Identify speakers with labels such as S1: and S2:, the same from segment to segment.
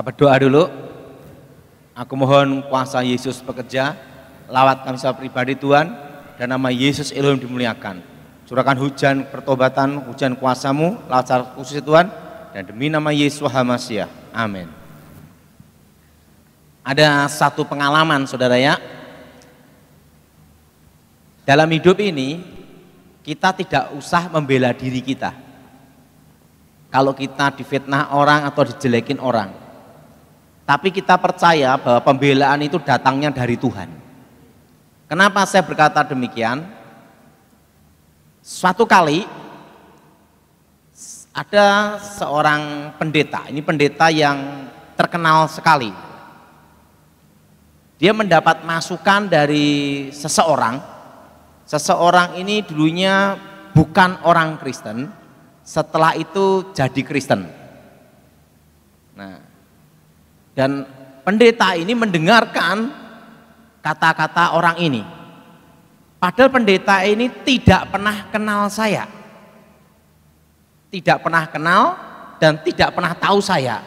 S1: Kita doa dulu. Aku mohon kuasa Yesus bekerja, lawat kami secara pribadi Tuhan, dan nama Yesus Elohim dimuliakan. Curahkan hujan pertobatan, hujan kuasamu, lawat secara khusus ya Tuhan, dan demi nama Yesus Hamasya. Amin. Ada satu pengalaman saudara ya, dalam hidup ini kita tidak usah membela diri kita. Kalau kita difitnah orang atau dijelekin orang, tapi kita percaya bahwa pembelaan itu datangnya dari Tuhan. Kenapa saya berkata demikian? Suatu kali ada seorang pendeta, ini pendeta yang terkenal sekali. Dia mendapat masukan dari seseorang. Seseorang ini dulunya bukan orang Kristen, setelah itu jadi Kristen. Nah, dan pendeta ini mendengarkan kata-kata orang ini. Padahal pendeta ini tidak pernah kenal saya. Tidak pernah kenal dan tidak pernah tahu saya.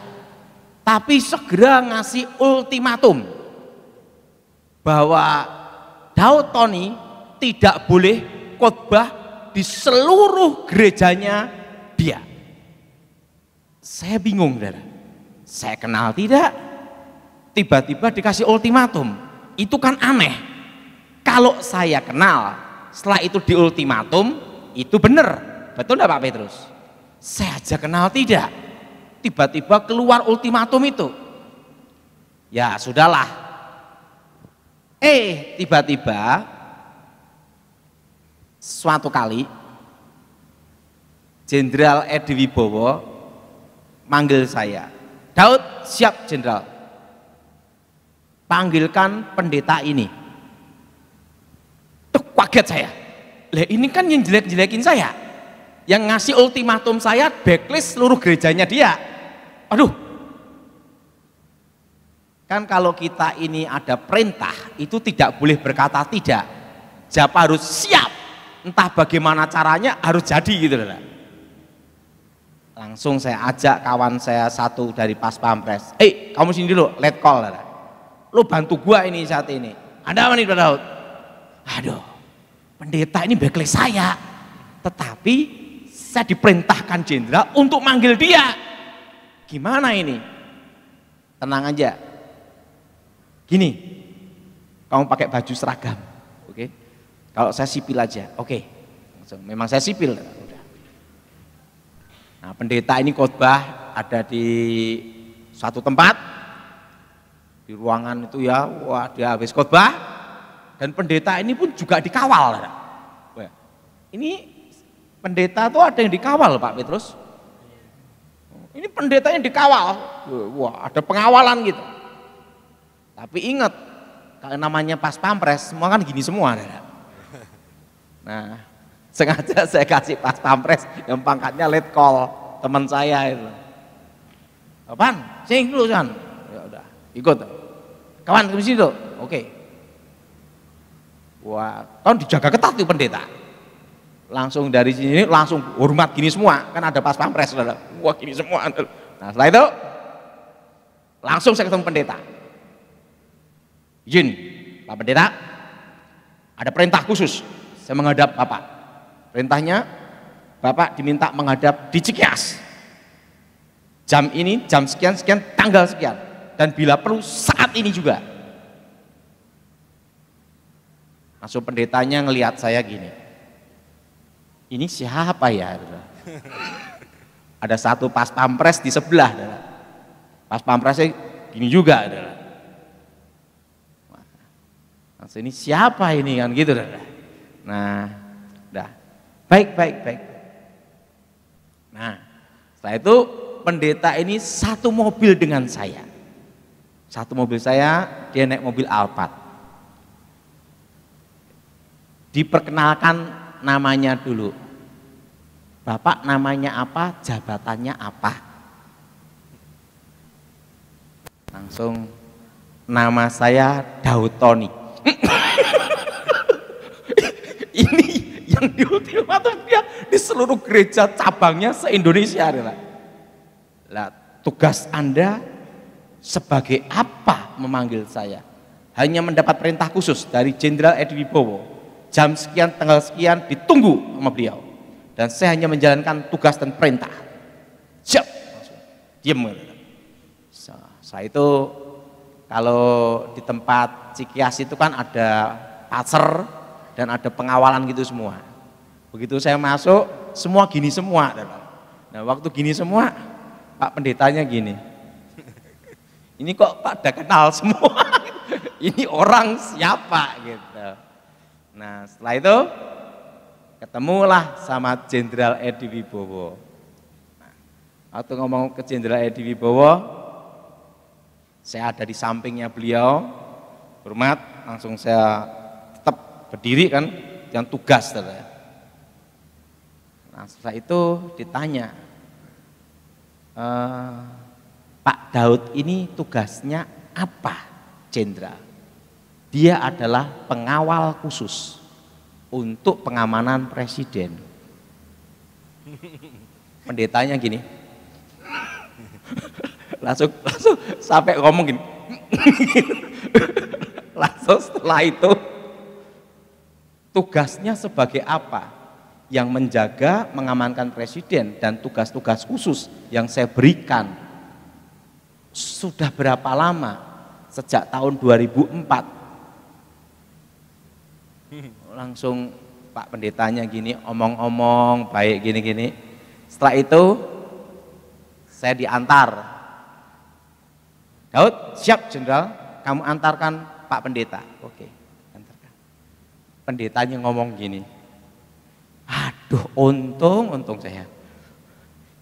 S1: Tapi segera ngasih ultimatum bahwa Daud Tony tidak boleh khotbah di seluruh gerejanya dia. Saya bingung, saudara. Saya kenal tidak, tiba-tiba dikasih ultimatum. Itu kan aneh. Kalau saya kenal, setelah itu di ultimatum, itu benar. Betul enggak Pak Petrus? Saya aja kenal tidak. Tiba-tiba keluar ultimatum itu. Ya sudahlah. Eh, tiba-tiba suatu kali Jenderal Edi Wibowo manggil saya. Daud, siap Jenderal Panggilkan pendeta ini. Tuh kaget saya. Lah ini kan yang jelek-jelekin saya. Yang ngasih ultimatum saya backlist seluruh gerejanya dia. Aduh. Kan kalau kita ini ada perintah, itu tidak boleh berkata tidak. Siapa harus siap. Entah bagaimana caranya harus jadi gitu loh. Langsung saya ajak kawan saya satu dari Pas Pampres. Eh, kamu sini dulu, let call. Lah. Lo bantu gua ini saat ini. Ada apa nih Pak Daud? Aduh, pendeta ini backlist saya. Tetapi saya diperintahkan jenderal untuk manggil dia. Gimana ini? Tenang aja. Gini, kamu pakai baju seragam, oke? Okay? Kalau saya sipil aja, oke. Okay. Memang saya sipil. Nah pendeta ini khotbah ada di suatu tempat, di ruangan itu ya wah dia habis khotbah dan pendeta ini pun juga dikawal ini pendeta itu ada yang dikawal Pak Petrus ini pendeta yang dikawal wah ada pengawalan gitu tapi ingat kalau namanya pas pampres semua kan gini semua nah sengaja saya kasih pas pampres yang pangkatnya letkol teman saya itu apaan sing dulu kan ikut kawan ke situ oke wah kan dijaga ketat tuh pendeta langsung dari sini langsung hormat gini semua kan ada pas pampres wah gini semua nah setelah itu langsung saya ketemu pendeta izin pak pendeta ada perintah khusus saya menghadap bapak perintahnya bapak diminta menghadap di Cikias jam ini jam sekian sekian tanggal sekian dan bila perlu saat ini juga. Masuk pendetanya ngelihat saya gini. Ini siapa ya? Ada satu pas pampres di sebelah. Pas pampresnya gini juga. Langsung ini siapa ini kan gitu. Nah, dah. Baik, baik, baik. Nah, setelah itu pendeta ini satu mobil dengan saya. Satu mobil saya, dia naik mobil Alphard. Diperkenalkan namanya dulu. Bapak namanya apa, jabatannya apa. Langsung nama saya Daud Tony. Ini yang diutil dia di seluruh gereja cabangnya se-Indonesia Lah, tugas Anda sebagai apa memanggil saya? Hanya mendapat perintah khusus dari Jenderal Edi Wibowo. Jam sekian, tanggal sekian ditunggu sama beliau. Dan saya hanya menjalankan tugas dan perintah. Siap. Diam. Saya itu kalau di tempat Cikias itu kan ada pasar dan ada pengawalan gitu semua. Begitu saya masuk, semua gini semua. Nah waktu gini semua, Pak Pendetanya gini, ini kok pada kenal semua. ini orang siapa gitu. Nah, setelah itu ketemulah sama Jenderal Edi Wibowo. Atau nah, ngomong ke Jenderal Edi Wibowo, saya ada di sampingnya beliau, hormat, langsung saya tetap berdiri kan, yang tugas. Ternyata. Nah, setelah itu ditanya, e, Pak Daud ini tugasnya apa, Jenderal? Dia adalah pengawal khusus untuk pengamanan presiden. Pendetanya gini, langsung langsung sampai ngomong gini, langsung setelah itu tugasnya sebagai apa? Yang menjaga, mengamankan presiden dan tugas-tugas khusus yang saya berikan sudah berapa lama? Sejak tahun 2004. Langsung Pak Pendetanya gini, omong-omong, baik gini-gini. Setelah itu saya diantar. Daud, siap jenderal, kamu antarkan Pak Pendeta. Oke, antarkan. Pendetanya ngomong gini, aduh untung, untung saya.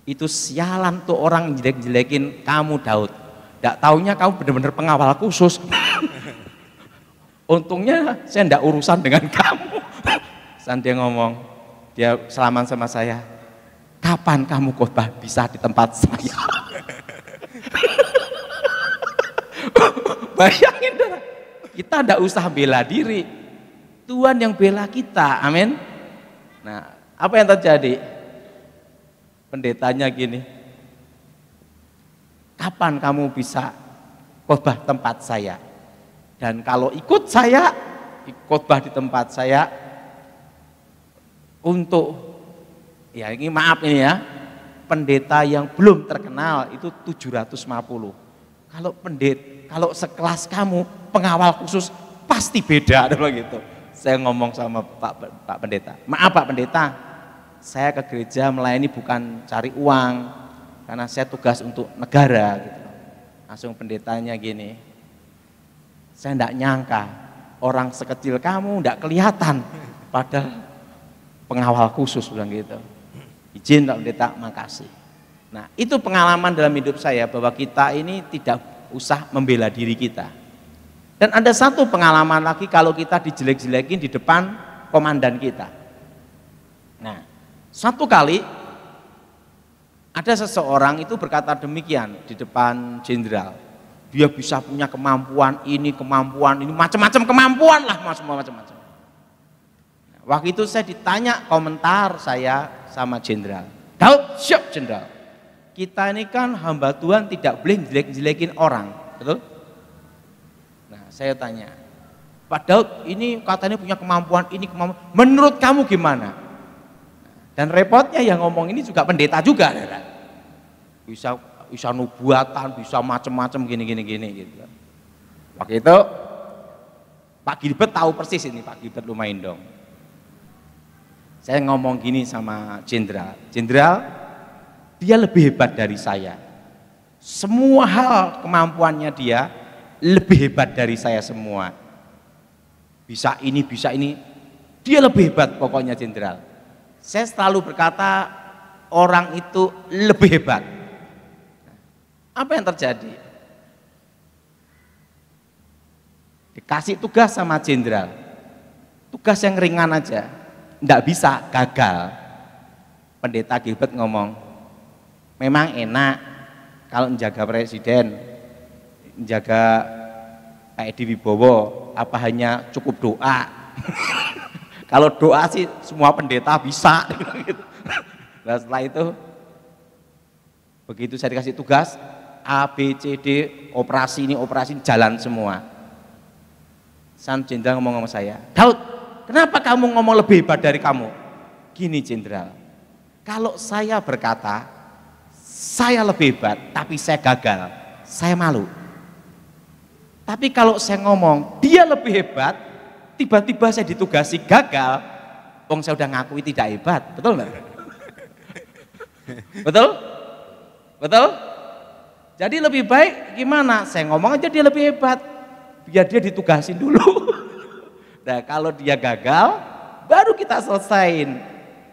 S1: Itu sialan tuh orang jelek-jelekin kamu Daud. Tidak tahunya kamu benar-benar pengawal khusus. Untungnya saya tidak urusan dengan kamu. Saat dia ngomong, dia selaman sama saya. Kapan kamu khotbah bisa di tempat saya? Bayangin dong, kita tidak usah bela diri. Tuhan yang bela kita, amin. Nah, apa yang terjadi? Pendetanya gini, kapan kamu bisa khotbah tempat saya? Dan kalau ikut saya, khotbah di tempat saya untuk ya ini maaf ini ya, pendeta yang belum terkenal itu 750. Kalau pendet, kalau sekelas kamu pengawal khusus pasti beda ada begitu. Saya ngomong sama Pak Pak Pendeta. Maaf Pak Pendeta, saya ke gereja melayani bukan cari uang, karena saya tugas untuk negara gitu. Langsung pendetanya gini, saya tidak nyangka orang sekecil kamu tidak kelihatan pada pengawal khusus bilang gitu. Izin Pak Pendeta, makasih. Nah itu pengalaman dalam hidup saya bahwa kita ini tidak usah membela diri kita. Dan ada satu pengalaman lagi kalau kita dijelek-jelekin di depan komandan kita. Nah, satu kali ada seseorang itu berkata demikian di depan jenderal. Dia bisa punya kemampuan ini, kemampuan ini, macam-macam kemampuan lah, macam-macam. Waktu itu saya ditanya komentar saya sama jenderal. Daud, siap jenderal. Kita ini kan hamba Tuhan tidak boleh jelek-jelekin orang, betul? Nah, saya tanya, Pak Daud, ini katanya punya kemampuan, ini kemampuan. Menurut kamu gimana? Dan repotnya yang ngomong ini juga pendeta juga, ya, Bisa bisa nubuatan, bisa macam-macam gini-gini gini gitu. Waktu itu Pak Gilbert tahu persis ini Pak Gilbert lumayan dong. Saya ngomong gini sama jenderal. Jenderal, dia lebih hebat dari saya. Semua hal kemampuannya dia lebih hebat dari saya semua. Bisa ini, bisa ini. Dia lebih hebat pokoknya jenderal saya selalu berkata orang itu lebih hebat. Apa yang terjadi? Dikasih tugas sama jenderal. Tugas yang ringan aja. Tidak bisa, gagal. Pendeta Gilbert ngomong, memang enak kalau menjaga presiden, menjaga Pak Edi Wibowo, apa hanya cukup doa? Kalau doa sih semua pendeta bisa. Nah setelah itu begitu saya dikasih tugas A, B, C, D, operasi ini, operasi ini, jalan semua. San Jenderal ngomong sama saya, Daud, kenapa kamu ngomong lebih hebat dari kamu? Gini Jenderal, kalau saya berkata, saya lebih hebat, tapi saya gagal, saya malu. Tapi kalau saya ngomong, dia lebih hebat, Tiba-tiba saya ditugasi gagal, wong saya udah ngakui tidak hebat, betul nggak? betul? Betul? Jadi lebih baik gimana? Saya ngomong aja dia lebih hebat, biar dia ditugasin dulu. nah kalau dia gagal, baru kita selesain.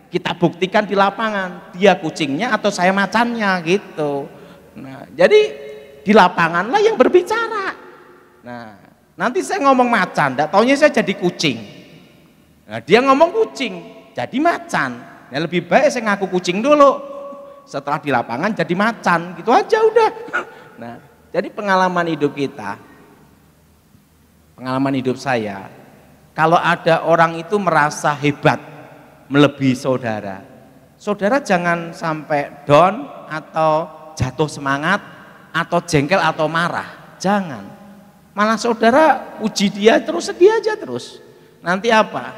S1: Kita buktikan di lapangan, dia kucingnya atau saya macannya gitu. Nah, jadi di lapangan lah yang berbicara. Nah, Nanti saya ngomong macan, tidak taunya saya jadi kucing. Nah, dia ngomong kucing, jadi macan. Ya lebih baik saya ngaku kucing dulu. Setelah di lapangan jadi macan, gitu aja udah. Nah, jadi pengalaman hidup kita, pengalaman hidup saya, kalau ada orang itu merasa hebat, melebihi saudara, saudara jangan sampai down atau jatuh semangat atau jengkel atau marah, jangan Malah saudara uji dia terus, sedih aja terus. Nanti apa?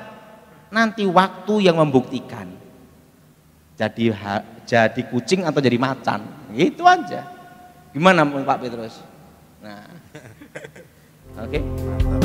S1: Nanti waktu yang membuktikan. Jadi jadi kucing atau jadi macan. Itu aja. Gimana Pak Petrus? Nah. Oke. Okay?